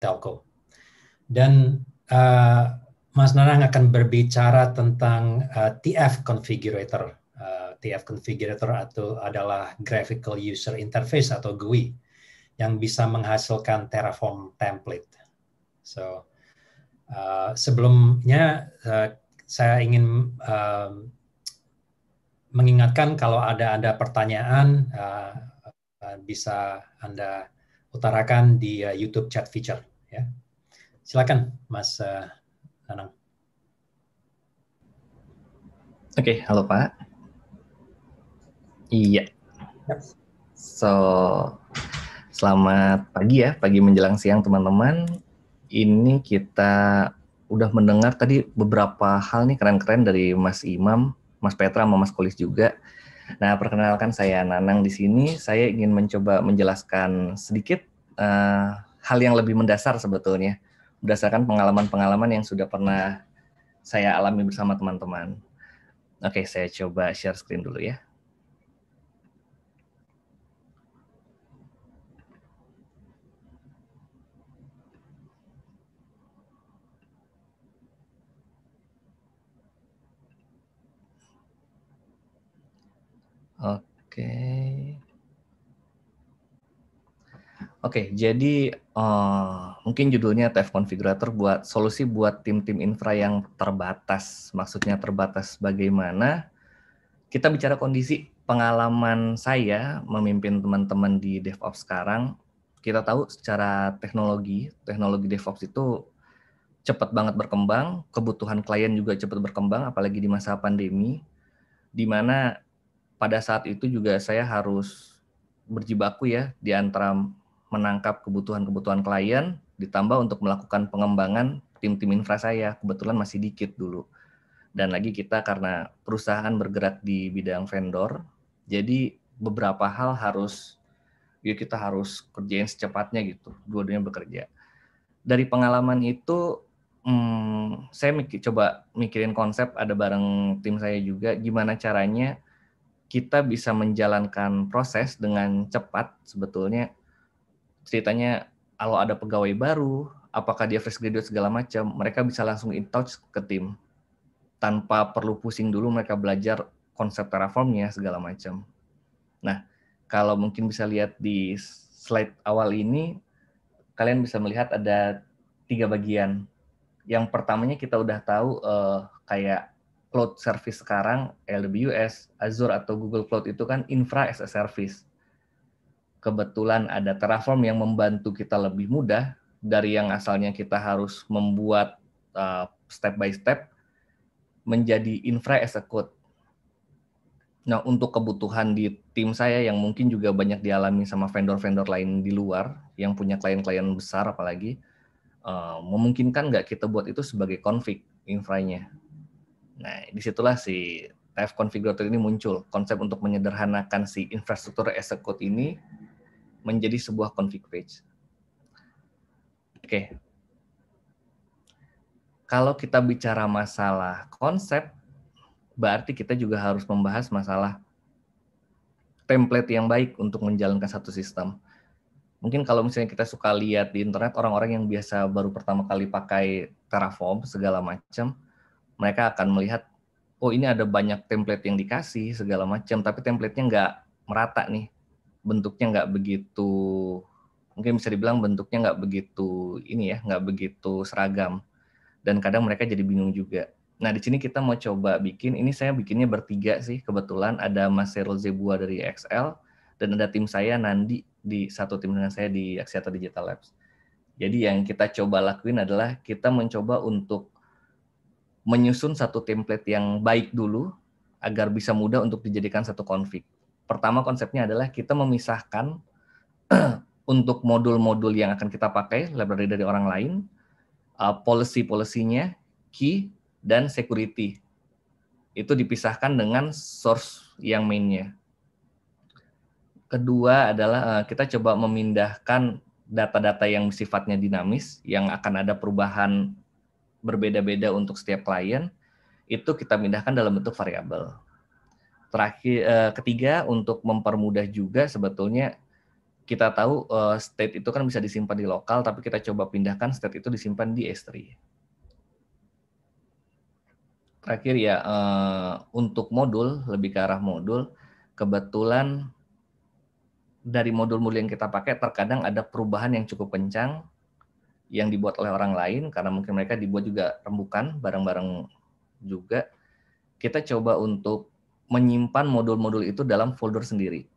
telco. Dan uh, Mas Nanang akan berbicara tentang uh, eh, TF Configurator. Uh, eh, TF Configurator atau adalah Graphical User Interface atau GUI yang bisa menghasilkan Terraform template. So uh, sebelumnya uh, saya ingin uh, mengingatkan kalau ada ada pertanyaan uh, bisa anda utarakan di uh, YouTube chat feature. Silakan, Mas Anang. Eh, Nanang. Oke, okay, halo Pak. Iya. Yep. So, selamat pagi ya, pagi menjelang siang teman-teman. Ini kita udah mendengar tadi beberapa hal nih keren-keren dari Mas Imam, Mas Petra, sama Mas Kolis juga. Nah, perkenalkan saya Nanang di sini. Saya ingin mencoba menjelaskan sedikit uh, hal yang lebih mendasar sebetulnya berdasarkan pengalaman-pengalaman yang sudah pernah saya alami bersama teman-teman. Oke, saya coba share screen dulu ya. Oke. Oke, jadi uh, mungkin judulnya TF Configurator buat solusi buat tim-tim infra yang terbatas. Maksudnya terbatas bagaimana? Kita bicara kondisi pengalaman saya memimpin teman-teman di DevOps sekarang. Kita tahu secara teknologi, teknologi DevOps itu cepat banget berkembang, kebutuhan klien juga cepat berkembang, apalagi di masa pandemi, di mana pada saat itu juga saya harus berjibaku ya di antara menangkap kebutuhan-kebutuhan klien, ditambah untuk melakukan pengembangan tim-tim infra saya. Kebetulan masih dikit dulu. Dan lagi kita karena perusahaan bergerak di bidang vendor, jadi beberapa hal harus ya kita harus kerjain secepatnya gitu. Dua-duanya bekerja. Dari pengalaman itu, hmm, saya mikir, coba mikirin konsep ada bareng tim saya juga, gimana caranya kita bisa menjalankan proses dengan cepat sebetulnya ceritanya kalau ada pegawai baru, apakah dia fresh graduate segala macam, mereka bisa langsung in touch ke tim tanpa perlu pusing dulu mereka belajar konsep Terraformnya segala macam. Nah, kalau mungkin bisa lihat di slide awal ini, kalian bisa melihat ada tiga bagian. Yang pertamanya kita udah tahu eh, kayak cloud service sekarang, AWS, Azure atau Google Cloud itu kan infra as a service kebetulan ada Terraform yang membantu kita lebih mudah dari yang asalnya kita harus membuat uh, step by step menjadi infra as a code. Nah, untuk kebutuhan di tim saya yang mungkin juga banyak dialami sama vendor-vendor lain di luar yang punya klien-klien besar apalagi uh, memungkinkan nggak kita buat itu sebagai config infranya. Nah, disitulah si TF Configurator ini muncul konsep untuk menyederhanakan si infrastruktur as a code ini menjadi sebuah config page. Oke. Kalau kita bicara masalah konsep, berarti kita juga harus membahas masalah template yang baik untuk menjalankan satu sistem. Mungkin kalau misalnya kita suka lihat di internet orang-orang yang biasa baru pertama kali pakai Terraform segala macam, mereka akan melihat oh ini ada banyak template yang dikasih segala macam, tapi templatenya nggak merata nih bentuknya nggak begitu mungkin bisa dibilang bentuknya nggak begitu ini ya nggak begitu seragam dan kadang mereka jadi bingung juga nah di sini kita mau coba bikin ini saya bikinnya bertiga sih kebetulan ada Mas Serul Zebua dari XL dan ada tim saya Nandi di satu tim dengan saya di Axiata Digital Labs jadi yang kita coba lakuin adalah kita mencoba untuk menyusun satu template yang baik dulu agar bisa mudah untuk dijadikan satu config pertama konsepnya adalah kita memisahkan untuk modul-modul yang akan kita pakai library dari orang lain, uh, policy-polisinya, key dan security. Itu dipisahkan dengan source yang mainnya. Kedua adalah uh, kita coba memindahkan data-data yang sifatnya dinamis, yang akan ada perubahan berbeda-beda untuk setiap klien, itu kita pindahkan dalam bentuk variabel terakhir uh, ketiga untuk mempermudah juga sebetulnya kita tahu uh, state itu kan bisa disimpan di lokal, tapi kita coba pindahkan state itu disimpan di S3. Terakhir ya, uh, untuk modul, lebih ke arah modul, kebetulan dari modul-modul yang kita pakai terkadang ada perubahan yang cukup kencang yang dibuat oleh orang lain, karena mungkin mereka dibuat juga rembukan, barang-barang juga. Kita coba untuk menyimpan modul-modul itu dalam folder sendiri.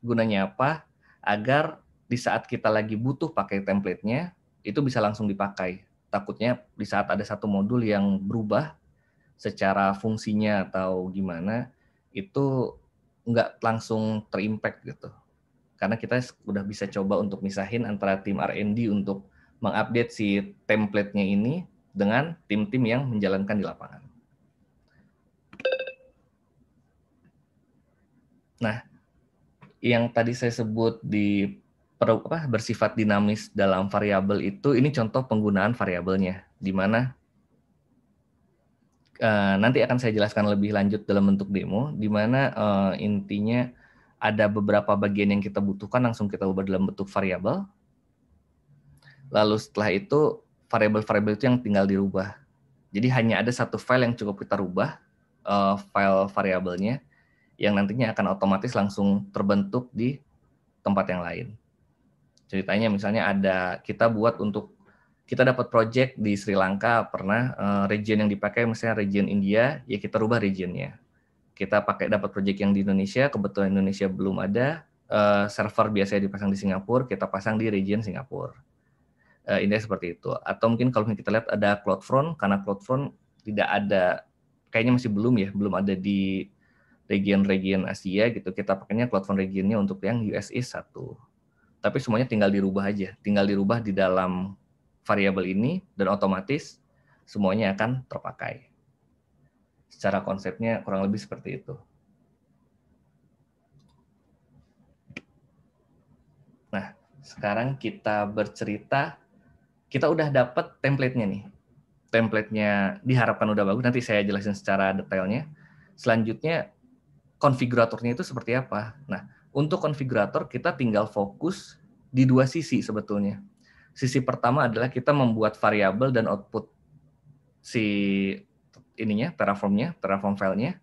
Gunanya apa? Agar di saat kita lagi butuh pakai template-nya, itu bisa langsung dipakai. Takutnya di saat ada satu modul yang berubah secara fungsinya atau gimana, itu nggak langsung terimpact gitu. Karena kita sudah bisa coba untuk misahin antara tim R&D untuk mengupdate si template-nya ini dengan tim-tim yang menjalankan di lapangan. Nah, yang tadi saya sebut di per, apa, bersifat dinamis dalam variabel itu, ini contoh penggunaan variabelnya, di mana uh, nanti akan saya jelaskan lebih lanjut dalam bentuk demo, di mana uh, intinya ada beberapa bagian yang kita butuhkan langsung kita ubah dalam bentuk variabel. Lalu setelah itu variabel-variabel itu yang tinggal dirubah. Jadi hanya ada satu file yang cukup kita rubah uh, file variabelnya yang nantinya akan otomatis langsung terbentuk di tempat yang lain. Ceritanya misalnya ada kita buat untuk kita dapat project di Sri Lanka pernah eh, region yang dipakai misalnya region India ya kita rubah regionnya. Kita pakai dapat project yang di Indonesia kebetulan Indonesia belum ada eh, server biasanya dipasang di Singapura kita pasang di region Singapura. Eh, Ini seperti itu atau mungkin kalau kita lihat ada CloudFront karena CloudFront tidak ada kayaknya masih belum ya belum ada di region-region Asia gitu kita pakainya platform regionnya untuk yang US East satu tapi semuanya tinggal dirubah aja tinggal dirubah di dalam variabel ini dan otomatis semuanya akan terpakai secara konsepnya kurang lebih seperti itu nah sekarang kita bercerita kita udah dapat template-nya nih templatenya diharapkan udah bagus nanti saya jelasin secara detailnya selanjutnya konfiguratornya itu seperti apa. Nah, untuk konfigurator kita tinggal fokus di dua sisi sebetulnya. Sisi pertama adalah kita membuat variabel dan output si ininya Terraformnya, Terraform filenya.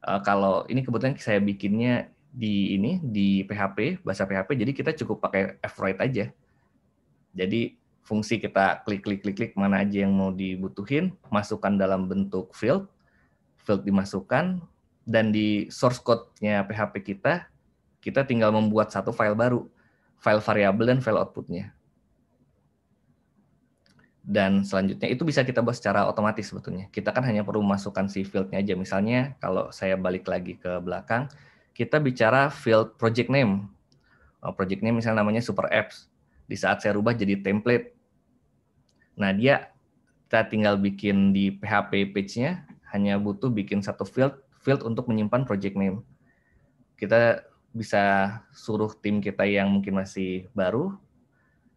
Uh, kalau ini kebetulan saya bikinnya di ini di PHP bahasa PHP, jadi kita cukup pakai fwrite aja. Jadi fungsi kita klik klik klik klik mana aja yang mau dibutuhin, masukkan dalam bentuk field, field dimasukkan, dan di source code-nya PHP kita, kita tinggal membuat satu file baru, file variabel dan file outputnya. Dan selanjutnya itu bisa kita buat secara otomatis sebetulnya. Kita kan hanya perlu masukkan si field-nya aja. Misalnya kalau saya balik lagi ke belakang, kita bicara field project name. Oh, project name misalnya namanya super apps. Di saat saya rubah jadi template. Nah dia kita tinggal bikin di PHP page-nya, hanya butuh bikin satu field field untuk menyimpan project name. Kita bisa suruh tim kita yang mungkin masih baru,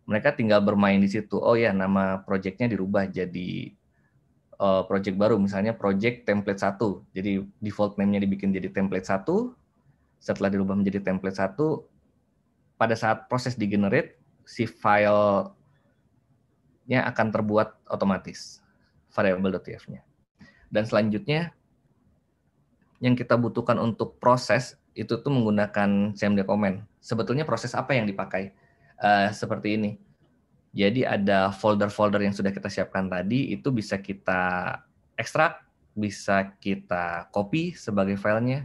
mereka tinggal bermain di situ. Oh ya, nama projectnya dirubah jadi uh, project baru, misalnya project template 1. Jadi default name-nya dibikin jadi template 1. Setelah dirubah menjadi template 1, pada saat proses di-generate, si file-nya akan terbuat otomatis variable.tf-nya. Dan selanjutnya yang kita butuhkan untuk proses itu tuh menggunakan CMD Command. Sebetulnya proses apa yang dipakai? Uh, seperti ini. Jadi ada folder-folder yang sudah kita siapkan tadi itu bisa kita ekstrak, bisa kita copy sebagai filenya,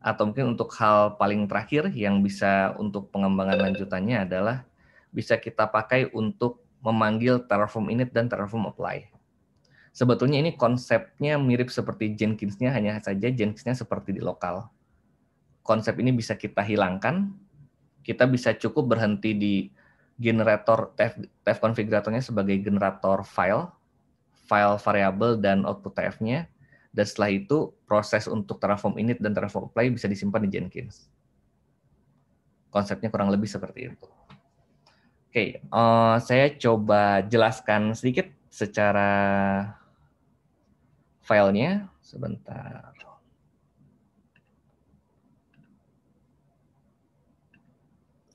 atau mungkin untuk hal paling terakhir yang bisa untuk pengembangan lanjutannya adalah bisa kita pakai untuk memanggil Terraform init dan Terraform apply. Sebetulnya ini konsepnya mirip seperti Jenkinsnya, hanya saja Jenkinsnya seperti di lokal. Konsep ini bisa kita hilangkan, kita bisa cukup berhenti di generator TF, TF konfiguratornya sebagai generator file, file variable dan output TF-nya, dan setelah itu proses untuk transform init dan transform play bisa disimpan di Jenkins. Konsepnya kurang lebih seperti itu. Oke, okay, uh, eh, saya coba jelaskan sedikit secara filenya sebentar.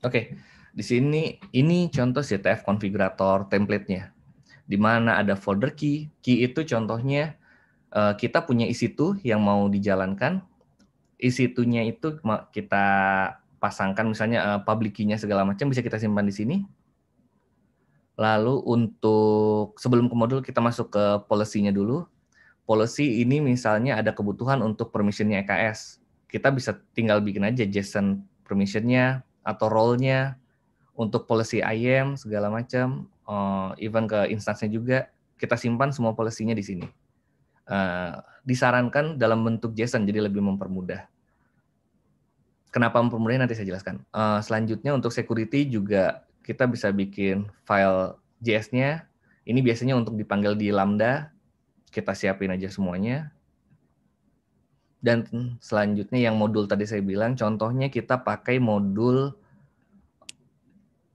Oke, di sini ini contoh CTF konfigurator template-nya. Di mana ada folder key. Key itu contohnya eh, kita punya isi tuh yang mau dijalankan. Isi itunya itu kita pasangkan misalnya eh, public key-nya segala macam bisa kita simpan di sini. Lalu untuk sebelum ke modul kita masuk ke policy-nya dulu policy ini misalnya ada kebutuhan untuk permissionnya EKS, kita bisa tinggal bikin aja JSON permissionnya atau role-nya untuk policy IAM segala macam, uh, even ke instansnya juga kita simpan semua polisinya di sini. Uh, disarankan dalam bentuk JSON jadi lebih mempermudah. Kenapa mempermudah nanti saya jelaskan. Uh, selanjutnya untuk security juga kita bisa bikin file JS-nya. Ini biasanya untuk dipanggil di Lambda kita siapin aja semuanya. Dan selanjutnya yang modul tadi saya bilang, contohnya kita pakai modul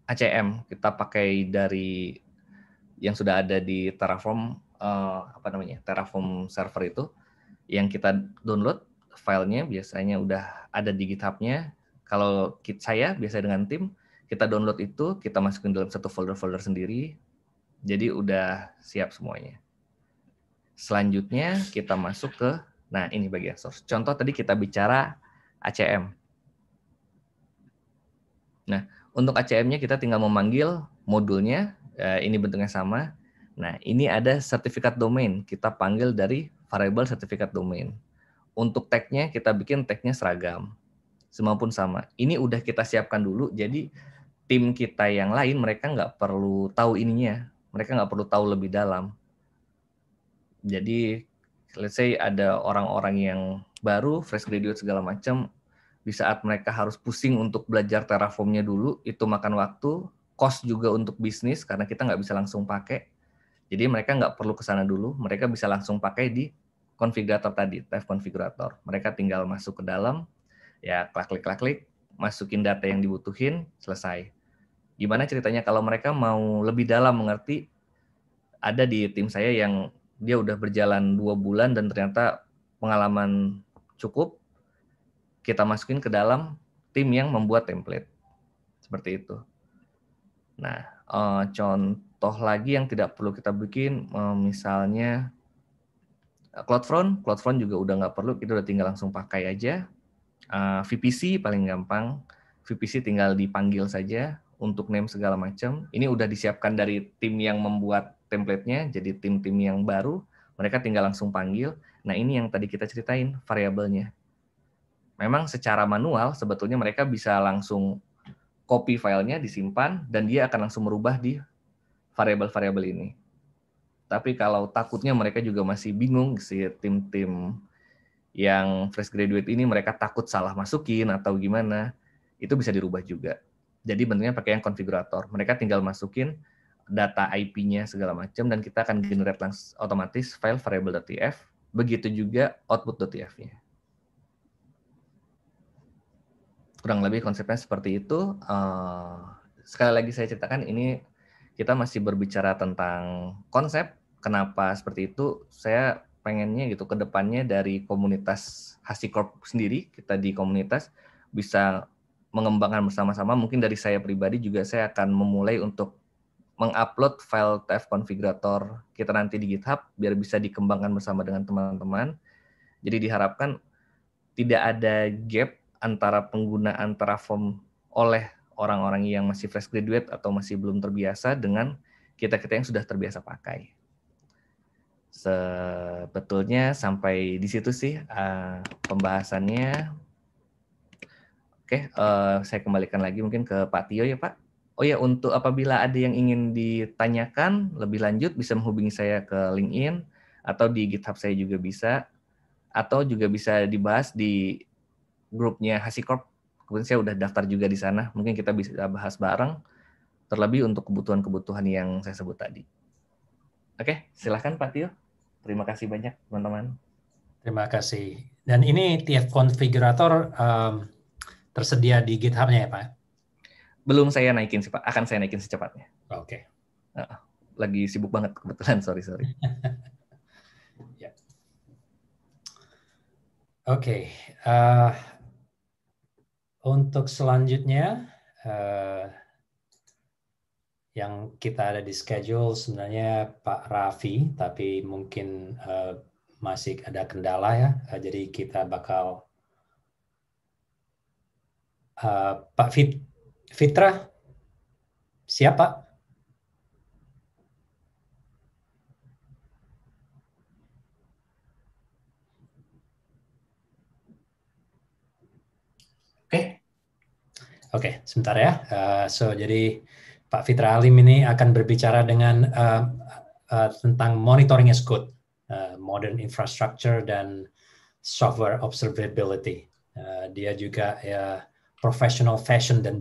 ACM, kita pakai dari yang sudah ada di Terraform uh, apa namanya? Terraform server itu yang kita download filenya biasanya udah ada di GitHub-nya. Kalau saya biasa dengan tim, kita download itu, kita masukin dalam satu folder-folder sendiri. Jadi udah siap semuanya. Selanjutnya kita masuk ke, nah ini bagian source. Contoh tadi kita bicara ACM. Nah, untuk ACM-nya kita tinggal memanggil modulnya, eh, ini bentuknya sama. Nah, ini ada sertifikat domain, kita panggil dari variable sertifikat domain. Untuk tag-nya kita bikin tag-nya seragam. semampun sama. Ini udah kita siapkan dulu, jadi tim kita yang lain mereka nggak perlu tahu ininya, mereka nggak perlu tahu lebih dalam. Jadi let's say ada orang-orang yang baru, fresh graduate segala macam, di saat mereka harus pusing untuk belajar Terraformnya dulu, itu makan waktu, cost juga untuk bisnis karena kita nggak bisa langsung pakai. Jadi mereka nggak perlu ke sana dulu, mereka bisa langsung pakai di konfigurator tadi, Tab konfigurator. Mereka tinggal masuk ke dalam, ya klik-klik klik, masukin data yang dibutuhin, selesai. Gimana ceritanya kalau mereka mau lebih dalam mengerti? Ada di tim saya yang dia udah berjalan dua bulan dan ternyata pengalaman cukup, kita masukin ke dalam tim yang membuat template. Seperti itu. Nah, eh, contoh lagi yang tidak perlu kita bikin, eh, misalnya eh, CloudFront, CloudFront juga udah nggak perlu, kita udah tinggal langsung pakai aja. VPC paling gampang, VPC tinggal dipanggil saja untuk name segala macam. Ini udah disiapkan dari tim yang membuat template-nya jadi tim-tim yang baru, mereka tinggal langsung panggil. Nah, ini yang tadi kita ceritain variabelnya. Memang secara manual sebetulnya mereka bisa langsung copy filenya disimpan dan dia akan langsung merubah di variabel-variabel ini. Tapi kalau takutnya mereka juga masih bingung si tim-tim yang fresh graduate ini mereka takut salah masukin atau gimana, itu bisa dirubah juga. Jadi bentuknya pakai yang konfigurator. Mereka tinggal masukin data IP-nya segala macam dan kita akan generate langsung otomatis file variable.tf begitu juga output.tf-nya. Kurang lebih konsepnya seperti itu. Eh, sekali lagi saya ceritakan ini kita masih berbicara tentang konsep kenapa seperti itu. Saya pengennya gitu ke depannya dari komunitas Hasikorp sendiri, kita di komunitas bisa mengembangkan bersama-sama. Mungkin dari saya pribadi juga saya akan memulai untuk mengupload file TF configurator kita nanti di GitHub biar bisa dikembangkan bersama dengan teman-teman. Jadi diharapkan tidak ada gap antara penggunaan Terraform oleh orang-orang yang masih fresh graduate atau masih belum terbiasa dengan kita-kita yang sudah terbiasa pakai. Sebetulnya sampai di situ sih eh, pembahasannya. Oke, eh, saya kembalikan lagi mungkin ke Pak Tio ya Pak. Oh ya, untuk apabila ada yang ingin ditanyakan lebih lanjut bisa menghubungi saya ke LinkedIn atau di GitHub saya juga bisa atau juga bisa dibahas di grupnya Hasikorp. Kemudian saya udah daftar juga di sana. Mungkin kita bisa bahas bareng terlebih untuk kebutuhan-kebutuhan yang saya sebut tadi. Oke, silahkan Pak Tio. Terima kasih banyak teman-teman. Terima kasih. Dan ini TF Configurator um, ehm, tersedia di GitHub-nya ya Pak? belum saya naikin sih pak akan saya naikin secepatnya oke okay. uh, lagi sibuk banget kebetulan sorry sorry ya. oke okay. uh, eh, untuk selanjutnya uh, yang kita ada di schedule sebenarnya Pak Raffi tapi mungkin uh, masih ada kendala ya jadi kita bakal uh, Pak Fit Fitra, siapa? Oke. Okay. Oke, okay, sebentar ya. Uh, so jadi Pak Fitra Alim ini akan berbicara dengan uh, uh, tentang monitoring as code, uh, modern infrastructure dan software observability. Uh, dia juga ya professional fashion dan